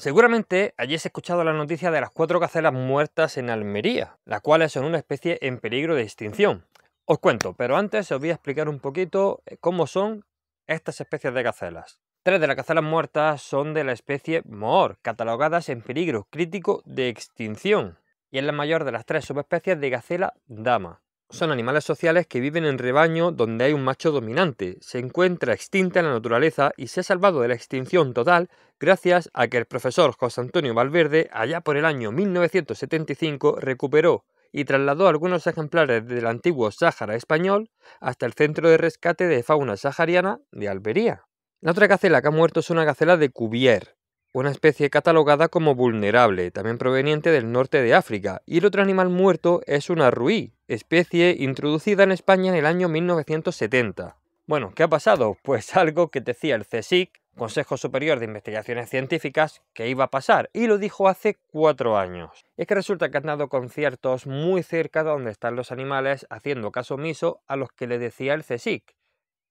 Seguramente hayáis escuchado la noticia de las cuatro gacelas muertas en Almería, las cuales son una especie en peligro de extinción. Os cuento, pero antes os voy a explicar un poquito eh, cómo son estas especies de gacelas. Tres de las gacelas muertas son de la especie Moor, catalogadas en peligro crítico de extinción, y es la mayor de las tres subespecies de gacela dama son animales sociales que viven en rebaño donde hay un macho dominante. Se encuentra extinta en la naturaleza y se ha salvado de la extinción total gracias a que el profesor José Antonio Valverde, allá por el año 1975, recuperó y trasladó algunos ejemplares del antiguo Sáhara español hasta el Centro de Rescate de Fauna Sahariana de Albería. La otra gacela que ha muerto es una gacela de Cuvier, una especie catalogada como vulnerable, también proveniente del norte de África, y el otro animal muerto es una ruí, especie introducida en España en el año 1970. Bueno, ¿qué ha pasado? Pues algo que decía el CSIC, Consejo Superior de Investigaciones Científicas, que iba a pasar, y lo dijo hace cuatro años. es que resulta que han dado conciertos muy cerca de donde están los animales, haciendo caso omiso a los que le decía el CSIC,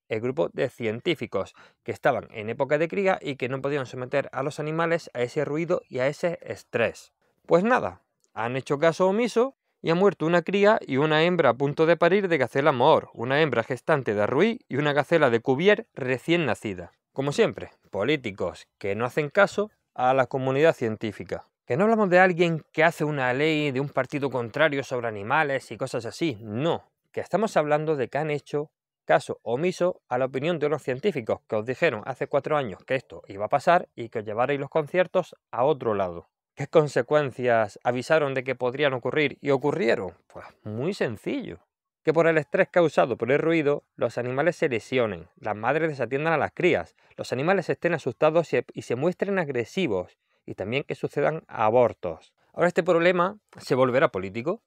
el grupo de científicos, que estaban en época de cría y que no podían someter a los animales a ese ruido y a ese estrés. Pues nada, han hecho caso omiso y ha muerto una cría y una hembra a punto de parir de gacela moor, una hembra gestante de arruí y una gacela de cubier recién nacida. Como siempre, políticos que no hacen caso a la comunidad científica. Que no hablamos de alguien que hace una ley de un partido contrario sobre animales y cosas así, no. Que estamos hablando de que han hecho caso omiso a la opinión de los científicos que os dijeron hace cuatro años que esto iba a pasar y que os llevaréis los conciertos a otro lado. ¿Qué consecuencias avisaron de que podrían ocurrir y ocurrieron? Pues muy sencillo. Que por el estrés causado por el ruido, los animales se lesionen, las madres desatiendan a las crías, los animales estén asustados y se muestren agresivos, y también que sucedan abortos. Ahora este problema se volverá político.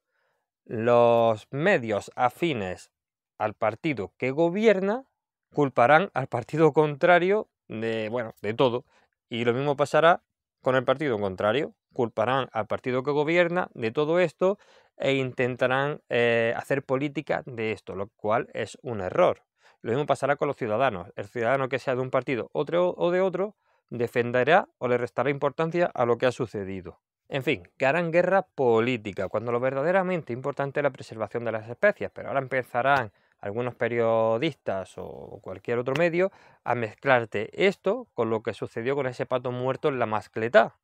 Los medios afines al partido que gobierna culparán al partido contrario de, bueno, de todo. Y lo mismo pasará con el partido contrario culparán al partido que gobierna de todo esto e intentarán eh, hacer política de esto, lo cual es un error. Lo mismo pasará con los ciudadanos. El ciudadano que sea de un partido otro, o de otro defenderá o le restará importancia a lo que ha sucedido. En fin, que harán guerra política, cuando lo verdaderamente importante es la preservación de las especies, pero ahora empezarán algunos periodistas o cualquier otro medio a mezclarte esto con lo que sucedió con ese pato muerto en la mascleta.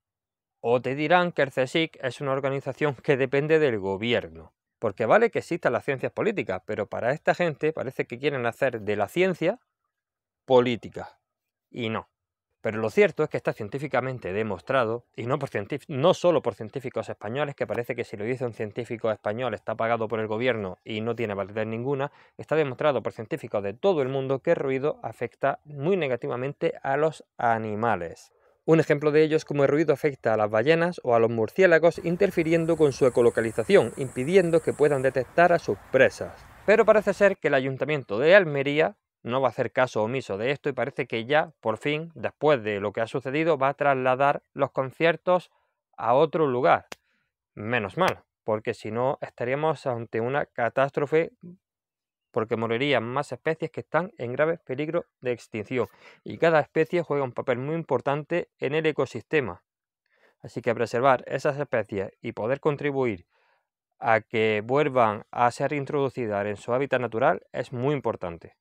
O te dirán que el CSIC es una organización que depende del gobierno. Porque vale que existan las ciencias políticas, pero para esta gente parece que quieren hacer de la ciencia política. Y no. Pero lo cierto es que está científicamente demostrado, y no, por no solo por científicos españoles, que parece que si lo dice un científico español está pagado por el gobierno y no tiene validez ninguna, está demostrado por científicos de todo el mundo que el ruido afecta muy negativamente a los animales. Un ejemplo de ello es cómo el ruido afecta a las ballenas o a los murciélagos interfiriendo con su ecolocalización, impidiendo que puedan detectar a sus presas. Pero parece ser que el ayuntamiento de Almería no va a hacer caso omiso de esto y parece que ya, por fin, después de lo que ha sucedido, va a trasladar los conciertos a otro lugar. Menos mal, porque si no estaríamos ante una catástrofe porque morirían más especies que están en grave peligro de extinción y cada especie juega un papel muy importante en el ecosistema. Así que preservar esas especies y poder contribuir a que vuelvan a ser introducidas en su hábitat natural es muy importante.